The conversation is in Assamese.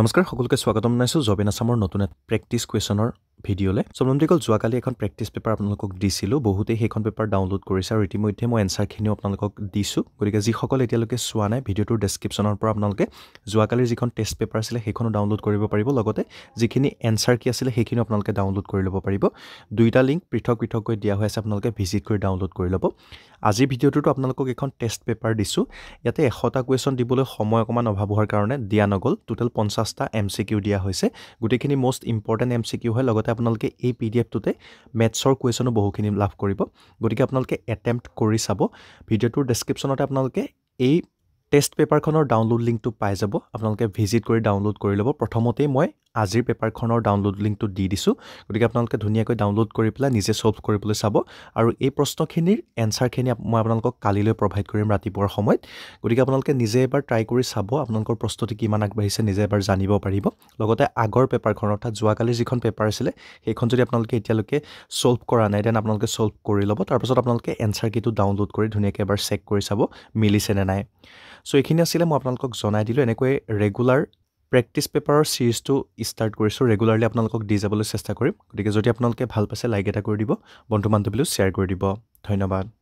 নমস্কাৰ সকলোকে স্বাগতম জনাইছোঁ জবিন আছামৰ নতুন এটা প্ৰেক্টিছ কুৱেশ্যনৰ ভিডিঅ'লৈ গ'ল যোৱাকালি এখন প্ৰেক্টিছ পেপাৰ আপোনালোকক দিছিলোঁ বহুতেই সেইখন পেপাৰ ডাউনলোড কৰিছে আৰু ইতিমধ্যে মই এনচাৰখিনিও আপোনালোকক দিছোঁ গতিকে যিসকল এতিয়ালৈকে চোৱা নাই ভিডিঅ'টোৰ ডেছক্ৰিপশ্যনৰ পৰা আপোনালোকে যোৱাকালিৰ যিখন টেষ্ট পেপাৰ আছিলে সেইখনো ডাউনলোড কৰিব পাৰিব লগতে যিখিনি এনচাৰ কি আছিলে সেইখিনিও আপোনালোকে ডাউনলোড কৰি ল'ব পাৰিব দুইটা লিংক পৃথক পৃথককৈ দিয়া হৈ আছে আপোনালোকে ভিজিট কৰি ডাউনলোড কৰি ল'ব আজিৰ ভিডিঅ'টোতো আপোনালোকক এখন টেষ্ট পেপাৰ দিছোঁ ইয়াতে এশটা কুৱেশ্যন দিবলৈ সময় অকণমান অভাৱ হোৱাৰ কাৰণে দিয়া নগ'ল টোটেল পঞ্চাছটা এম চি কিউ দিয়া হৈছে গোটেইখিনি most important M C Q হয় লগতে আপোনালোকে এই পি ডি এফটোতে মেথছৰ কুৱেশ্যনো বহুখিনি লাভ কৰিব গতিকে আপোনালোকে এটেম্প্ট কৰি চাব ভিডিঅ'টোৰ ডেছক্ৰিপশ্যনতে আপোনালোকে এই টেষ্ট পেপাৰখনৰ ডাউনলোড লিংকটো পাই যাব আপোনালোকে ভিজিট কৰি ডাউনলোড কৰি ল'ব প্ৰথমতেই মই আজিৰ পেপাৰখনৰ ডাউনলোড লিংকটো দি দিছোঁ গতিকে আপোনালোকে ধুনীয়াকৈ ডাউনলোড কৰি পেলাই নিজে ছল্ভ কৰিবলৈ চাব আৰু এই প্ৰশ্নখিনিৰ এনচাৰখিনি মই আপোনালোকক কালিলৈ প্ৰভাইড কৰিম ৰাতিপুৱাৰ সময়ত গতিকে আপোনালোকে নিজে এবাৰ ট্ৰাই কৰি চাব আপোনালোকৰ প্ৰস্তুতি কিমান আগবাঢ়িছে নিজে এবাৰ জানিব পাৰিব লগতে আগৰ পেপাৰখন অৰ্থাৎ যোৱাকালি যিখন পেপাৰ আছিলে সেইখন যদি আপোনালোকে এতিয়ালৈকে ছল্ভ কৰা নাই দেন আপোনালোকে ছল্ভ কৰি ল'ব তাৰপাছত আপোনালোকে কিটো ডাউনলোড কৰি ধুনীয়াকৈ এবাৰ চেক কৰি চাব মিলিছেনে নাই চ' এইখিনি আছিলে মই আপোনালোকক জনাই দিলোঁ এনেকৈ ৰেগুলাৰ প্ৰেক্টিচ পেপাৰৰ ছিৰিজটো ষ্টাৰ্ট কৰিছোঁ ৰেগুলাৰলি আপোনালোকক দি যাবলৈ চেষ্টা কৰিম গতিকে যদি আপোনালোকে ভাল পাইছে লাইক এটা কৰি দিব বন্ধু বান্ধৱীলৈও শ্বেয়াৰ কৰি দিব ধন্যবাদ